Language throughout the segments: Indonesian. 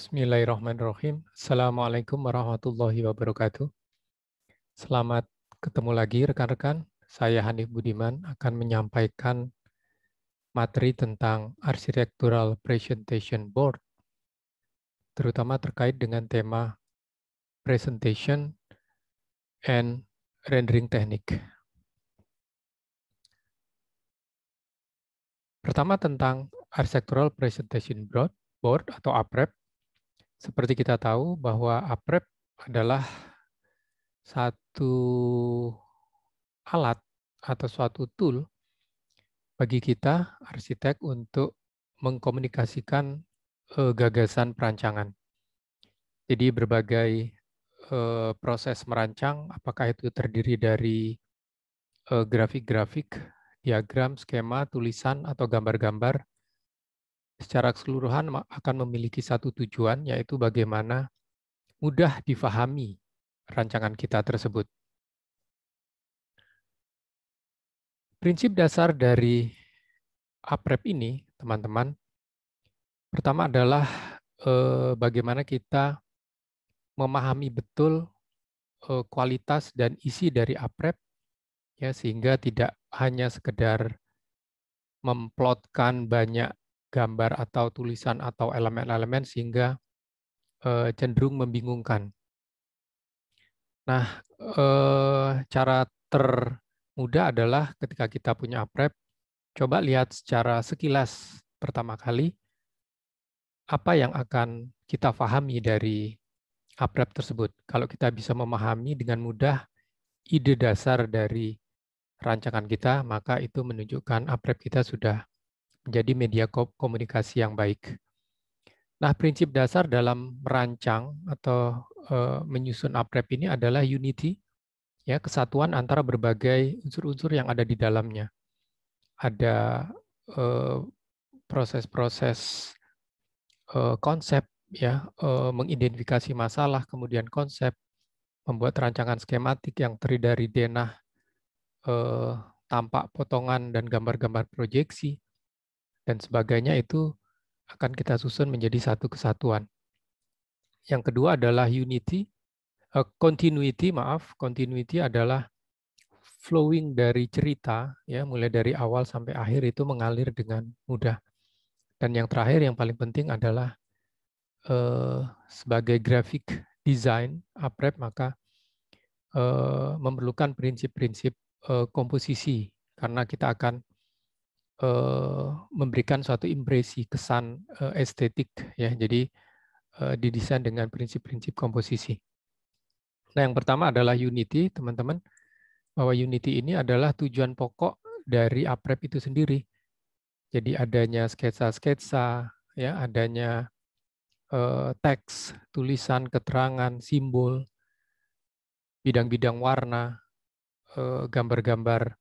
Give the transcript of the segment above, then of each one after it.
Bismillahirrahmanirrahim. Assalamualaikum warahmatullahi wabarakatuh. Selamat ketemu lagi rekan-rekan. Saya Hanif Budiman akan menyampaikan materi tentang Architectural Presentation Board, terutama terkait dengan tema Presentation and Rendering Technique. Pertama tentang Architectural Presentation Board, board atau APREP seperti kita tahu bahwa APREP adalah satu alat atau suatu tool bagi kita arsitek untuk mengkomunikasikan eh, gagasan perancangan. Jadi berbagai eh, proses merancang, apakah itu terdiri dari eh, grafik-grafik, diagram, skema, tulisan, atau gambar-gambar, secara keseluruhan akan memiliki satu tujuan, yaitu bagaimana mudah difahami rancangan kita tersebut. Prinsip dasar dari APREP e ini, teman-teman, pertama adalah eh, bagaimana kita memahami betul eh, kualitas dan isi dari APREP, e ya sehingga tidak hanya sekedar memplotkan banyak gambar atau tulisan atau elemen-elemen sehingga eh, cenderung membingungkan. Nah, eh, cara termudah adalah ketika kita punya APREP, coba lihat secara sekilas pertama kali apa yang akan kita pahami dari APREP tersebut. Kalau kita bisa memahami dengan mudah ide dasar dari rancangan kita, maka itu menunjukkan APREP kita sudah menjadi media komunikasi yang baik. Nah, prinsip dasar dalam merancang atau uh, menyusun APREP ini adalah unity, ya kesatuan antara berbagai unsur-unsur yang ada di dalamnya. Ada eh, proses-proses uh, uh, konsep, ya uh, mengidentifikasi masalah, kemudian konsep, membuat rancangan skematik yang terdiri dari denah, tampak potongan dan gambar-gambar proyeksi, dan sebagainya itu akan kita susun menjadi satu kesatuan. Yang kedua adalah unity, uh, continuity, maaf, continuity adalah flowing dari cerita ya, mulai dari awal sampai akhir itu mengalir dengan mudah. Dan yang terakhir yang paling penting adalah uh, sebagai graphic design APREP maka uh, memerlukan prinsip-prinsip uh, komposisi karena kita akan Eh, memberikan suatu impresi kesan eh, estetik ya jadi eh, didesain dengan prinsip-prinsip komposisi. Nah yang pertama adalah unity teman-teman bahwa unity ini adalah tujuan pokok dari APREP itu sendiri. Jadi adanya sketsa-sketsa ya adanya teks tulisan keterangan simbol bidang-bidang warna gambar-gambar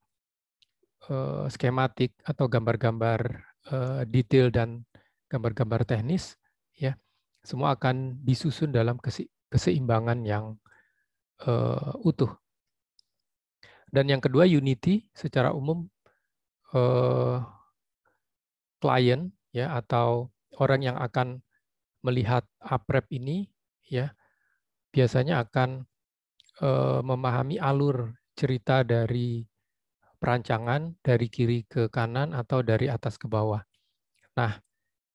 uh, skematik atau gambar-gambar eh, detail dan gambar-gambar teknis ya semua akan disusun dalam keseimbangan yang eh, utuh. Dan yang kedua Unity secara umum klien ya atau orang yang akan melihat aprep ini ya biasanya akan memahami alur cerita dari perancangan dari kiri ke kanan atau dari atas ke bawah. Nah,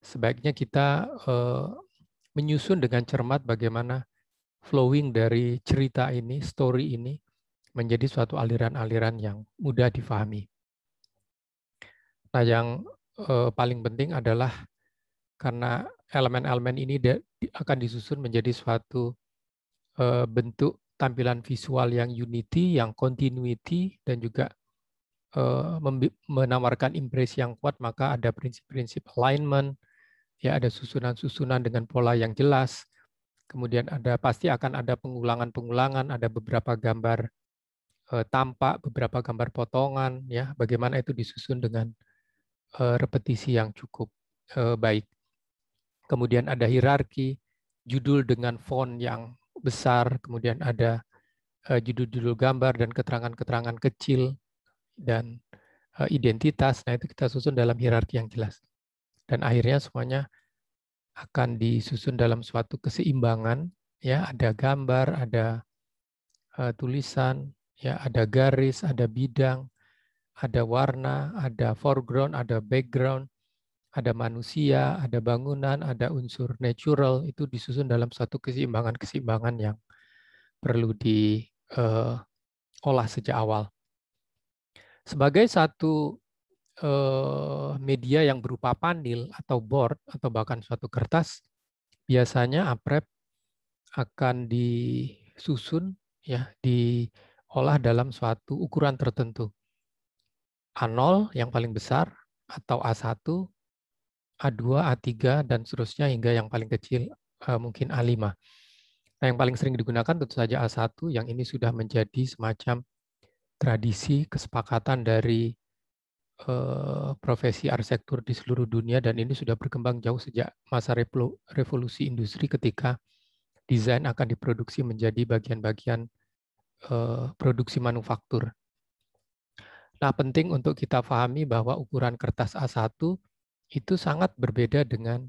sebaiknya kita eh, menyusun dengan cermat bagaimana flowing dari cerita ini, story ini, menjadi suatu aliran-aliran yang mudah difahami. Nah, yang eh, paling penting adalah karena elemen-elemen ini akan disusun menjadi suatu eh, bentuk tampilan visual yang unity, yang continuity, dan juga Eh, menawarkan impresi yang kuat maka ada prinsip-prinsip alignment ya ada susunan-susunan dengan pola yang jelas kemudian ada pasti akan ada pengulangan-pengulangan ada beberapa gambar eh, tampak beberapa gambar potongan ya bagaimana itu disusun dengan eh, repetisi yang cukup baik kemudian ada hierarki judul dengan font yang besar kemudian ada judul-judul gambar dan keterangan-keterangan kecil dan eh, identitas. Nah, itu kita susun dalam hierarki yang jelas. Dan akhirnya semuanya akan disusun dalam suatu keseimbangan, ya, ada gambar, ada uh, tulisan, ya, ada garis, ada bidang, ada warna, ada foreground, ada background, ada manusia, ada bangunan, ada unsur natural itu disusun dalam suatu keseimbangan-keseimbangan yang perlu diolah eh, uh, sejak awal. Sebagai satu eh, media yang berupa panel atau board atau bahkan suatu kertas, biasanya APREP akan disusun ya, diolah dalam suatu ukuran tertentu. A0 yang paling besar atau A1, A2, A3 dan seterusnya hingga yang paling kecil eh, mungkin A5. Nah, yang paling sering digunakan tentu saja A1 yang ini sudah menjadi semacam tradisi kesepakatan dari eh, profesi arsitektur di seluruh dunia dan ini sudah berkembang jauh sejak masa revolusi industri ketika desain akan diproduksi menjadi bagian-bagian eh, produksi manufaktur. Nah, penting untuk kita pahami bahwa ukuran kertas A1 itu sangat berbeda dengan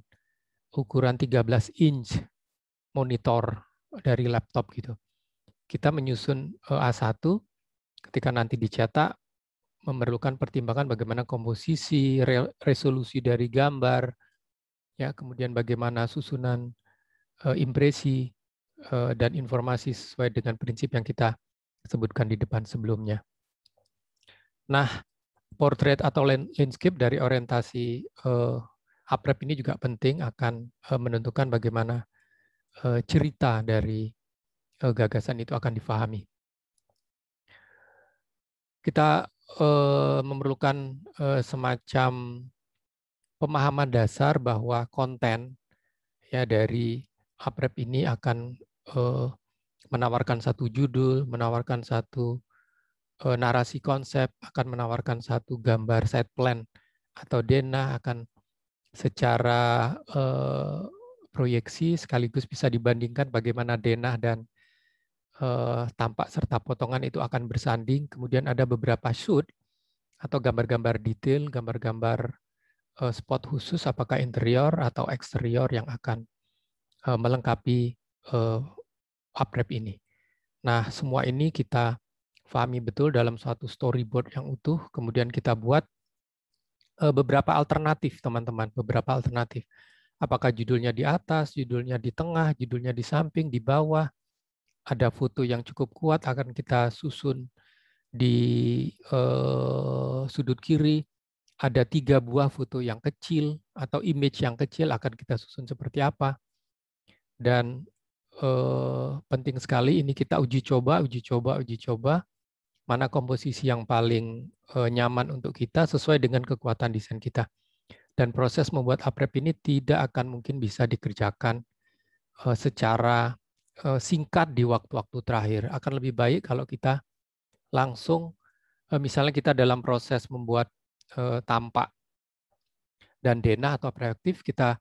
ukuran 13 inch monitor dari laptop gitu. Kita menyusun eh, A1 ketika nanti dicetak memerlukan pertimbangan bagaimana komposisi, resolusi dari gambar, ya kemudian bagaimana susunan e, impresi e, dan informasi sesuai dengan prinsip yang kita sebutkan di depan sebelumnya. Nah, portrait atau landscape dari orientasi e, eh, APREP ini juga penting akan menentukan bagaimana cerita dari gagasan itu akan difahami kita uh, memerlukan uh, semacam pemahaman dasar bahwa konten ya dari Aprep ini akan uh, menawarkan satu judul, menawarkan satu uh, narasi konsep, akan menawarkan satu gambar set plan atau dena akan secara uh, proyeksi sekaligus bisa dibandingkan bagaimana denah dan eh, tampak serta potongan itu akan bersanding. Kemudian ada beberapa shoot atau gambar-gambar detail, gambar-gambar eh, spot khusus apakah interior atau eksterior yang akan eh, melengkapi eh, uprep ini. Nah, semua ini kita pahami betul dalam suatu storyboard yang utuh, kemudian kita buat eh, beberapa alternatif, teman-teman, beberapa alternatif. Apakah judulnya di atas, judulnya di tengah, judulnya di samping, di bawah, ada foto yang cukup kuat akan kita susun di eh, sudut kiri ada tiga buah foto yang kecil atau image yang kecil akan kita susun seperti apa dan eh, penting sekali ini kita uji coba uji coba uji coba mana komposisi yang paling eh, nyaman untuk kita sesuai dengan kekuatan desain kita dan proses membuat aprep ini tidak akan mungkin bisa dikerjakan eh, secara Eh, singkat di waktu-waktu terakhir. Akan lebih baik kalau kita langsung, eh, misalnya kita dalam proses membuat eh, tampak dan denah atau proyektif, kita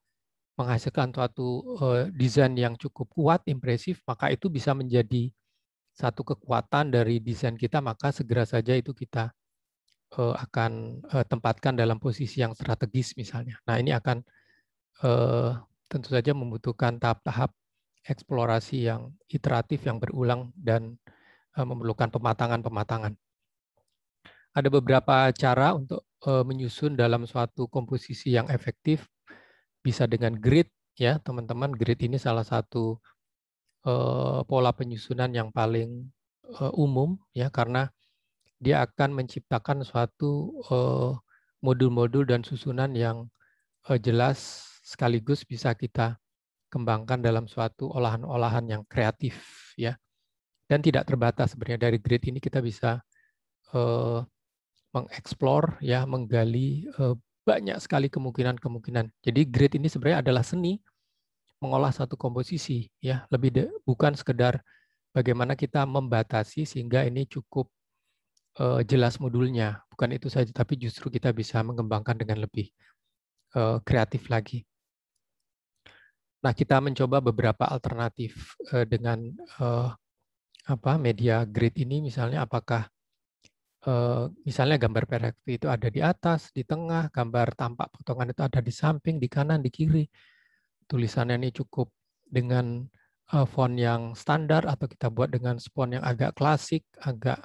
menghasilkan suatu desain yang cukup kuat, impresif, maka itu bisa menjadi satu kekuatan dari desain kita, maka segera saja itu kita akan tempatkan dalam posisi yang strategis misalnya. Nah ini akan tentu saja membutuhkan tahap-tahap eksplorasi yang iteratif, yang berulang, dan eh, memerlukan pematangan-pematangan. Ada beberapa cara untuk eh, menyusun dalam suatu komposisi yang efektif, bisa dengan grid, ya teman-teman. Grid ini salah satu eh, pola penyusunan yang paling umum, ya karena dia akan menciptakan suatu modul-modul dan susunan yang jelas sekaligus bisa kita kembangkan dalam suatu olahan-olahan yang kreatif ya dan tidak terbatas sebenarnya dari grid ini kita bisa eh, mengeksplor ya menggali eh, banyak sekali kemungkinan-kemungkinan jadi grade ini sebenarnya adalah seni mengolah satu komposisi ya lebih de, bukan sekedar bagaimana kita membatasi sehingga ini cukup eh, jelas modulnya bukan itu saja tapi justru kita bisa mengembangkan dengan lebih eh, kreatif lagi Nah, kita mencoba beberapa alternatif uh, dengan uh, apa media grid ini misalnya apakah uh, misalnya gambar perak itu ada di atas, di tengah, gambar tampak potongan itu ada di samping, di kanan, di kiri. Tulisannya ini cukup dengan uh, font yang standar atau kita buat dengan font yang agak klasik, agak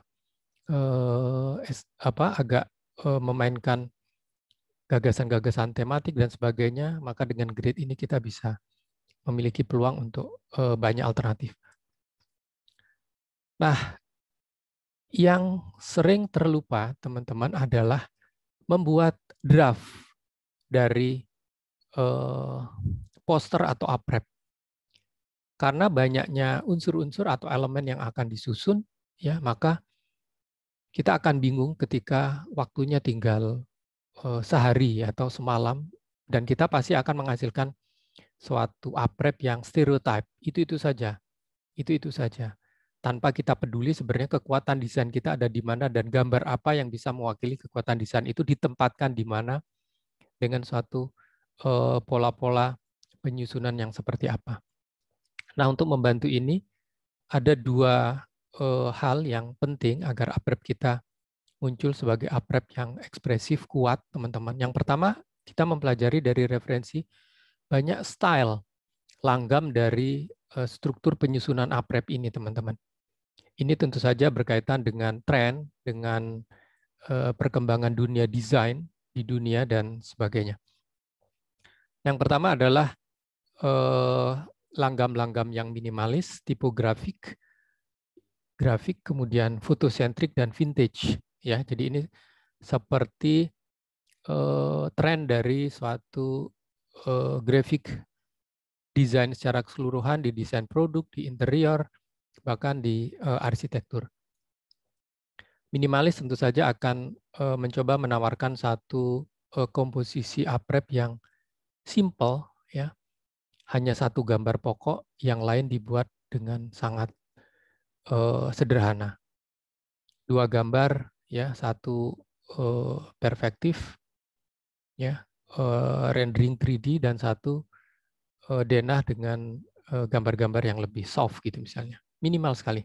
apa agak uh, memainkan gagasan-gagasan tematik dan sebagainya, maka dengan grid ini kita bisa memiliki peluang untuk eh, banyak alternatif. Nah, yang sering terlupa teman-teman adalah membuat draft dari uh, poster atau aprep. Karena banyaknya unsur-unsur atau elemen yang akan disusun, ya maka kita akan bingung ketika waktunya tinggal uh, sehari atau semalam dan kita pasti akan menghasilkan suatu aprep yang stereotype. Itu-itu saja. Itu-itu saja. Tanpa kita peduli sebenarnya kekuatan desain kita ada di mana dan gambar apa yang bisa mewakili kekuatan desain itu ditempatkan di mana dengan suatu eh, pola-pola uh, penyusunan yang seperti apa. Nah, untuk membantu ini ada dua uh, hal yang penting agar aprep kita muncul sebagai aprep yang ekspresif, kuat, teman-teman. Yang pertama, kita mempelajari dari referensi banyak style langgam dari eh, struktur penyusunan APREP e ini, teman-teman. Ini tentu saja berkaitan dengan tren, dengan eh, perkembangan dunia desain di dunia dan sebagainya. Yang pertama adalah eh, langgam-langgam yang minimalis, tipografik, grafik, kemudian fotosentrik dan vintage. Ya, jadi ini seperti tren dari suatu uh, eh, grafik desain secara keseluruhan di desain produk, di interior, bahkan di uh, arsitektur. Minimalis tentu saja akan uh, mencoba menawarkan satu uh, komposisi aprep yang simple ya. Hanya satu gambar pokok, yang lain dibuat dengan sangat uh, sederhana. Dua gambar ya, satu uh, perfektif ya, uh, rendering 3D dan satu uh, denah dengan eh, gambar-gambar uh, yang lebih soft gitu misalnya. Minimal sekali.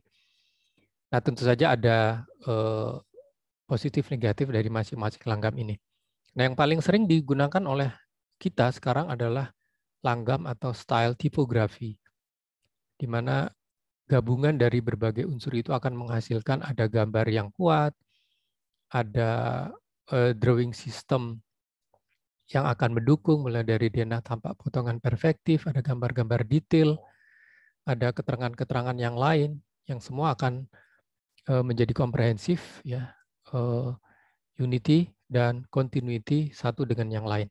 Nah tentu saja ada uh, positif negatif dari masing-masing langgam ini. Nah yang paling sering digunakan oleh kita sekarang adalah langgam atau style tipografi. Di mana gabungan dari berbagai unsur itu akan menghasilkan ada gambar yang kuat, ada uh, drawing system yang akan mendukung mulai dari DNA tampak potongan perfektif, ada gambar-gambar detail, ada keterangan-keterangan yang lain yang semua akan eh, menjadi komprehensif ya eh, unity dan continuity satu dengan yang lain.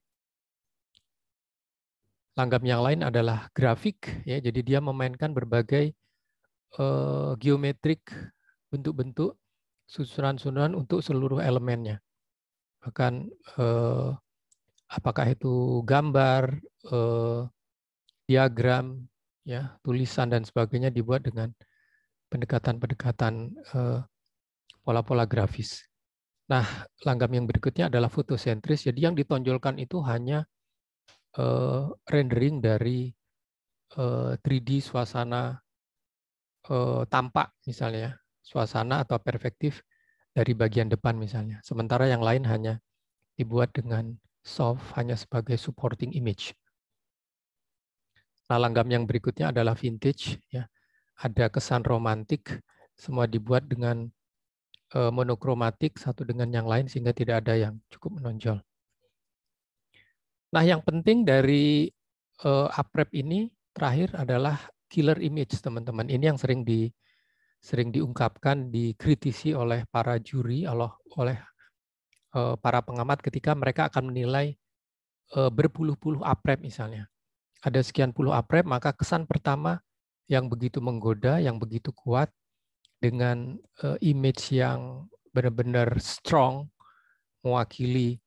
Langgam yang lain adalah grafik ya jadi dia memainkan berbagai eh, geometrik bentuk-bentuk susunan-susunan untuk seluruh elemennya. Bahkan uh, apakah itu gambar, eh, diagram, ya, tulisan dan sebagainya dibuat dengan pendekatan-pendekatan pola eh, pola-pola grafis. Nah, langgam yang berikutnya adalah fotosentris. Jadi yang ditonjolkan itu hanya eh, rendering dari eh, 3D suasana eh, tampak misalnya, ya, suasana atau perspektif dari bagian depan misalnya. Sementara yang lain hanya dibuat dengan soft hanya sebagai supporting image. Nah, langgam yang berikutnya adalah vintage. Ya. Ada kesan romantik, semua dibuat dengan eh, monokromatik satu dengan yang lain sehingga tidak ada yang cukup menonjol. Nah, yang penting dari uh, eh, APREP ini terakhir adalah killer image, teman-teman. Ini yang sering di sering diungkapkan, dikritisi oleh para juri, oleh Eh, para pengamat ketika mereka akan menilai eh, berpuluh-puluh aprep misalnya. Ada sekian puluh aprep, maka kesan pertama yang begitu menggoda, yang begitu kuat, dengan eh, image yang benar-benar strong, mewakili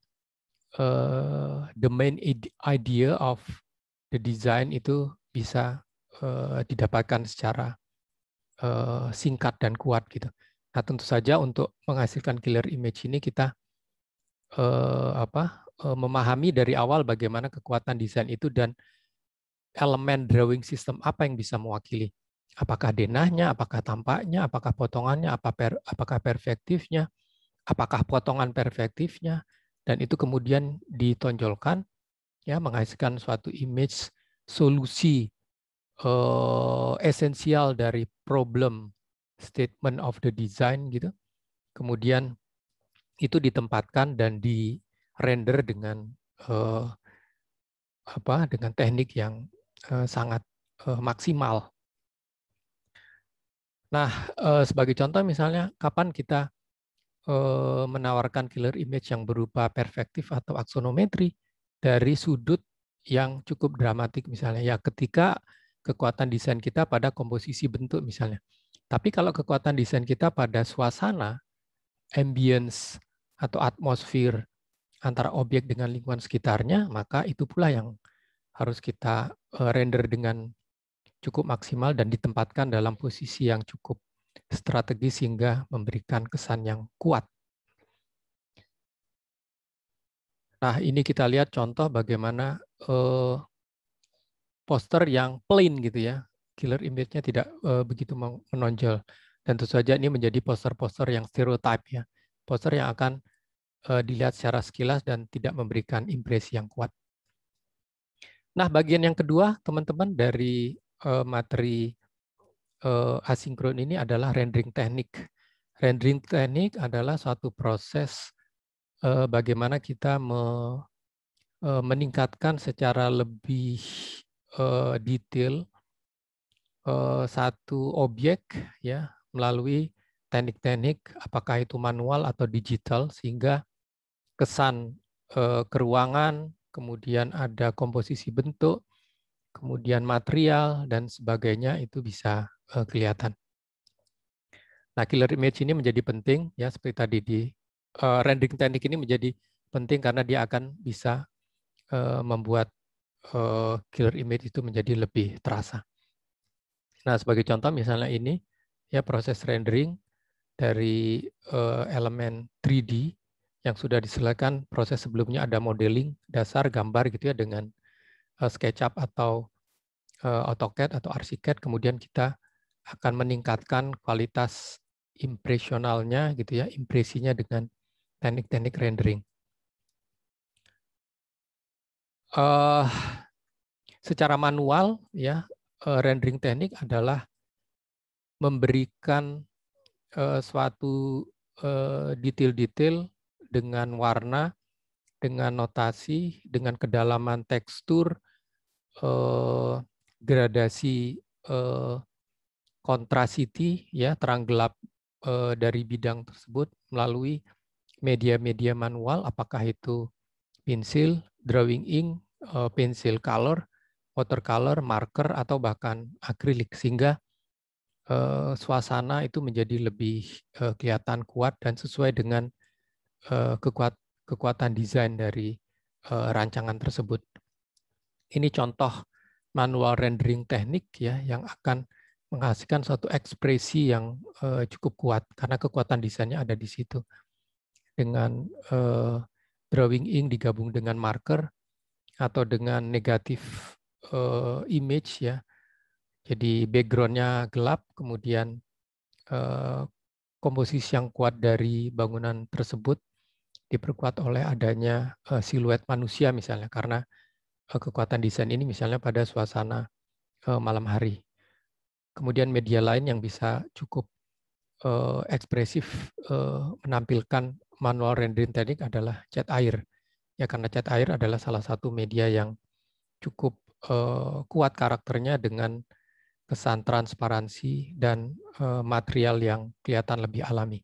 the main idea of the design itu bisa didapatkan secara singkat dan kuat gitu. Nah tentu saja untuk menghasilkan killer image ini kita eh, apa eh, memahami dari awal bagaimana kekuatan desain itu dan elemen drawing system apa yang bisa mewakili apakah denahnya apakah tampaknya apakah potongannya apa per, apakah perfektifnya apakah potongan perfektifnya dan itu kemudian ditonjolkan ya menghasilkan suatu image solusi eh, esensial dari problem statement of the design gitu kemudian itu ditempatkan dan di render dengan eh, apa dengan teknik yang eh, sangat eh, maksimal. Nah, eh, sebagai contoh misalnya kapan kita eh, menawarkan killer image yang berupa perspektif atau aksonometri dari sudut yang cukup dramatik misalnya ya ketika kekuatan desain kita pada komposisi bentuk misalnya. Tapi kalau kekuatan desain kita pada suasana, ambience, atau atmosfer antara objek dengan lingkungan sekitarnya, maka itu pula yang harus kita eh, render dengan cukup maksimal dan ditempatkan dalam posisi yang cukup strategis sehingga memberikan kesan yang kuat. Nah, ini kita lihat contoh bagaimana eh, poster yang plain gitu ya. Killer image-nya tidak eh, begitu menonjol. Dan tentu saja ini menjadi poster-poster yang stereotype ya poster yang akan uh, dilihat secara sekilas dan tidak memberikan impresi yang kuat. Nah, bagian yang kedua, teman-teman, dari uh, materi uh, asinkron ini adalah rendering teknik. Rendering teknik adalah suatu proses uh, bagaimana kita me, uh, meningkatkan secara lebih uh, detail uh, satu objek ya melalui teknik-teknik apakah itu manual atau digital sehingga kesan eh, ke kemudian ada komposisi bentuk, kemudian material dan sebagainya itu bisa eh, kelihatan. Nah, killer image ini menjadi penting ya seperti tadi di eh, rendering teknik ini menjadi penting karena dia akan bisa eh, membuat eh, killer image itu menjadi lebih terasa. Nah, sebagai contoh misalnya ini ya proses rendering dari uh, elemen 3D yang sudah diselesaikan proses sebelumnya ada modeling dasar gambar gitu ya dengan uh, SketchUp atau uh, AutoCAD atau ArchiCAD kemudian kita akan meningkatkan kualitas impresionalnya gitu ya impresinya dengan teknik-teknik rendering. Uh, secara manual ya uh, rendering teknik adalah memberikan uh, suatu eh, detail-detail uh, dengan warna, dengan notasi, dengan kedalaman tekstur, uh, gradasi uh, kontrasiti, ya terang gelap uh, dari bidang tersebut melalui media-media manual, apakah itu pensil, drawing ink, pensil color, watercolor, marker, atau bahkan akrilik, sehingga Eh, suasana itu menjadi lebih eh, kelihatan kuat dan sesuai dengan eh, kekuat, kekuatan desain dari rancangan tersebut. Ini contoh manual rendering teknik ya yang akan menghasilkan suatu ekspresi yang cukup kuat karena kekuatan desainnya ada di situ. Dengan drawing ink digabung dengan marker atau dengan negatif image ya jadi backgroundnya gelap, kemudian eh, komposisi yang kuat dari bangunan tersebut diperkuat oleh adanya eh, siluet manusia misalnya, karena eh, kekuatan desain ini misalnya pada suasana malam hari. Kemudian media lain yang bisa cukup ekspresif menampilkan manual rendering teknik adalah cat air. Ya karena cat air adalah salah satu media yang cukup kuat karakternya dengan kesan transparansi dan uh, material yang kelihatan lebih alami.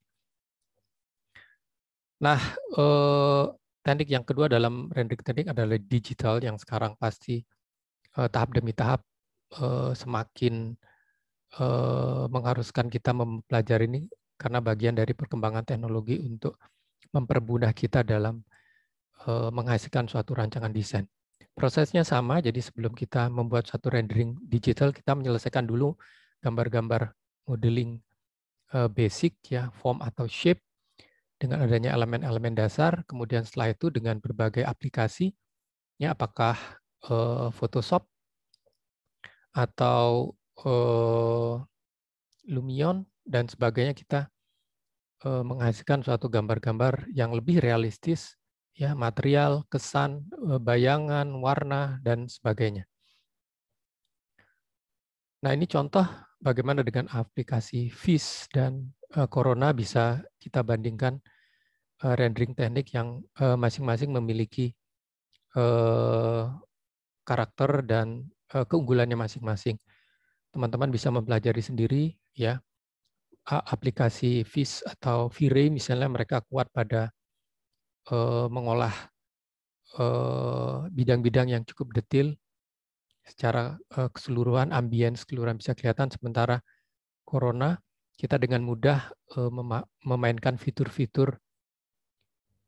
Nah, uh, teknik yang kedua dalam rendering teknik adalah digital yang sekarang pasti uh, tahap demi tahap uh, semakin uh, mengharuskan kita mempelajari ini karena bagian dari perkembangan teknologi untuk mempermudah kita dalam menghasilkan suatu rancangan desain. Prosesnya sama, jadi sebelum kita membuat satu rendering digital, kita menyelesaikan dulu gambar-gambar modeling eh, basic ya, form atau shape dengan adanya elemen-elemen dasar, kemudian setelah itu dengan berbagai aplikasi ya apakah eh, Photoshop atau eh, Lumion dan sebagainya kita menghasilkan suatu gambar-gambar yang lebih realistis ya material, kesan, eh, bayangan, warna dan sebagainya. Nah, ini contoh bagaimana dengan aplikasi vis dan eh, Corona bisa kita bandingkan eh, rendering teknik yang masing-masing memiliki karakter dan keunggulannya masing-masing. Teman-teman bisa mempelajari sendiri ya aplikasi vis atau V-Ray misalnya mereka kuat pada uh, mengolah eh, bidang-bidang uh, yang cukup detil secara uh, keseluruhan ambience keseluruhan bisa kelihatan sementara corona kita dengan mudah mem memainkan fitur-fitur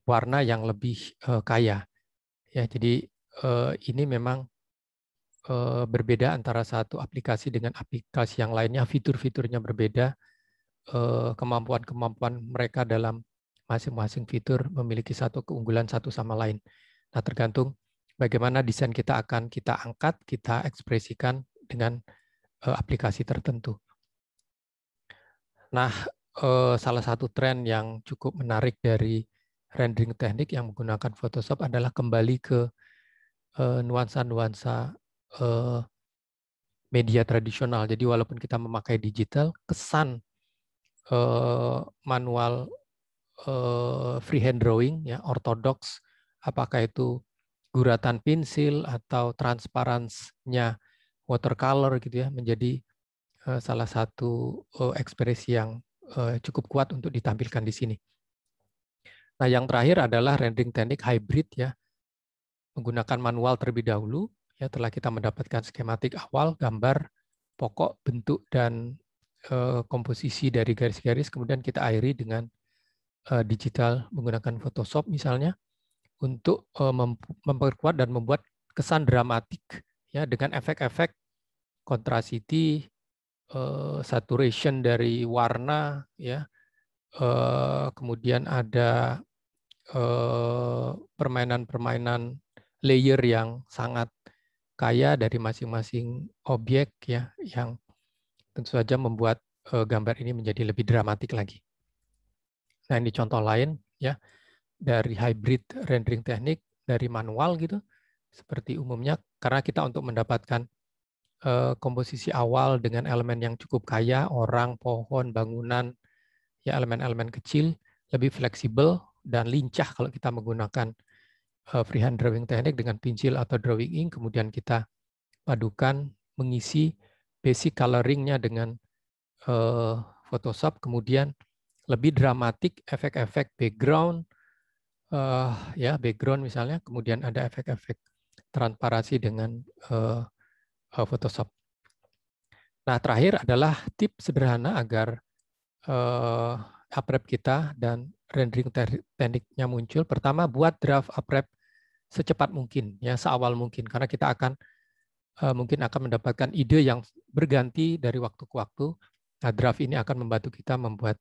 warna yang lebih kaya ya jadi ini memang berbeda antara satu aplikasi dengan aplikasi yang lainnya fitur-fiturnya berbeda kemampuan-kemampuan mereka dalam masing-masing fitur memiliki satu keunggulan satu sama lain. Nah, tergantung bagaimana desain kita akan kita angkat, kita ekspresikan dengan eh, aplikasi tertentu. Nah, eh, salah satu tren yang cukup menarik dari rendering teknik yang menggunakan Photoshop adalah kembali ke eh, nuansa-nuansa media tradisional. Jadi walaupun kita memakai digital, kesan manual Eh, freehand drawing ya ortodoks apakah itu guratan pensil atau transparansinya watercolor gitu ya menjadi eh, salah satu eh, ekspresi yang cukup kuat untuk ditampilkan di sini. Nah, yang terakhir adalah rendering teknik hybrid ya. Menggunakan manual terlebih dahulu ya telah kita mendapatkan skematik awal gambar pokok bentuk dan komposisi dari garis-garis kemudian kita airi dengan Eh, digital menggunakan Photoshop misalnya untuk eh, memperkuat dan membuat kesan dramatik ya dengan efek-efek kontrasiti, eh, saturation dari warna ya. kemudian ada permainan-permainan layer yang sangat kaya dari masing-masing objek ya yang tentu saja membuat gambar ini menjadi lebih dramatik lagi. Nah, ini contoh lain ya dari hybrid rendering teknik dari manual gitu seperti umumnya karena kita untuk mendapatkan uh, komposisi awal dengan elemen yang cukup kaya orang, pohon, bangunan ya elemen-elemen kecil lebih fleksibel dan lincah kalau kita menggunakan uh, freehand drawing teknik dengan pensil atau drawing ink kemudian kita padukan mengisi basic coloringnya dengan uh, Photoshop kemudian lebih dramatik efek-efek background uh, ya background misalnya kemudian ada efek-efek transparansi dengan uh, uh, Photoshop. Nah terakhir adalah tips sederhana agar uh, AppRep kita dan rendering tekniknya muncul. Pertama buat draft uprep secepat mungkin ya seawal mungkin karena kita akan uh, mungkin akan mendapatkan ide yang berganti dari waktu ke waktu. Nah, draft ini akan membantu kita membuat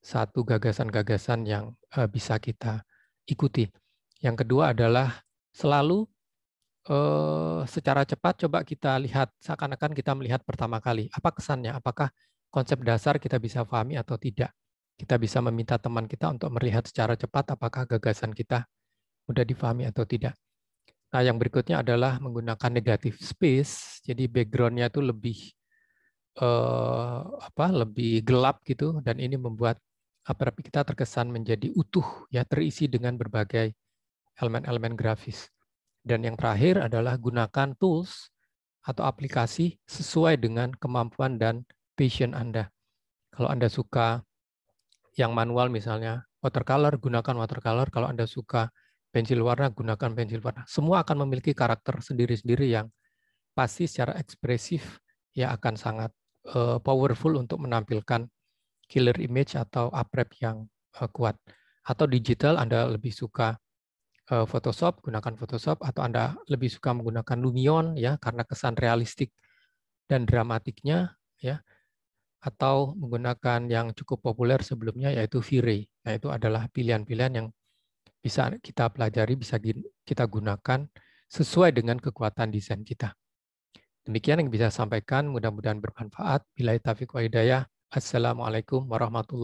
satu gagasan-gagasan yang uh, bisa kita ikuti. Yang kedua adalah selalu uh, secara cepat coba kita lihat seakan-akan kita melihat pertama kali apa kesannya, apakah konsep dasar kita bisa pahami atau tidak. Kita bisa meminta teman kita untuk melihat secara cepat apakah gagasan kita mudah difahami atau tidak. Nah, yang berikutnya adalah menggunakan negatif space. Jadi backgroundnya itu lebih eh, apa? Lebih gelap gitu, dan ini membuat aparat kita terkesan menjadi utuh ya terisi dengan berbagai elemen-elemen grafis. Dan yang terakhir adalah gunakan tools atau aplikasi sesuai dengan kemampuan dan passion Anda. Kalau Anda suka yang manual misalnya watercolor, gunakan watercolor. Kalau Anda suka pensil warna, gunakan pensil warna. Semua akan memiliki karakter sendiri-sendiri yang pasti secara ekspresif ya akan sangat eh, powerful untuk menampilkan killer image atau uprep yang uh, kuat. Atau digital Anda lebih suka uh, Photoshop, gunakan Photoshop atau Anda lebih suka menggunakan Lumion ya karena kesan realistik dan dramatiknya ya atau menggunakan yang cukup populer sebelumnya yaitu V-Ray. Nah, itu adalah pilihan-pilihan yang bisa kita pelajari, bisa kita gunakan sesuai dengan kekuatan desain kita. Demikian yang bisa saya sampaikan, mudah-mudahan bermanfaat. Bila Taufiq Wahidaya. Assalamualaikum warahmatullahi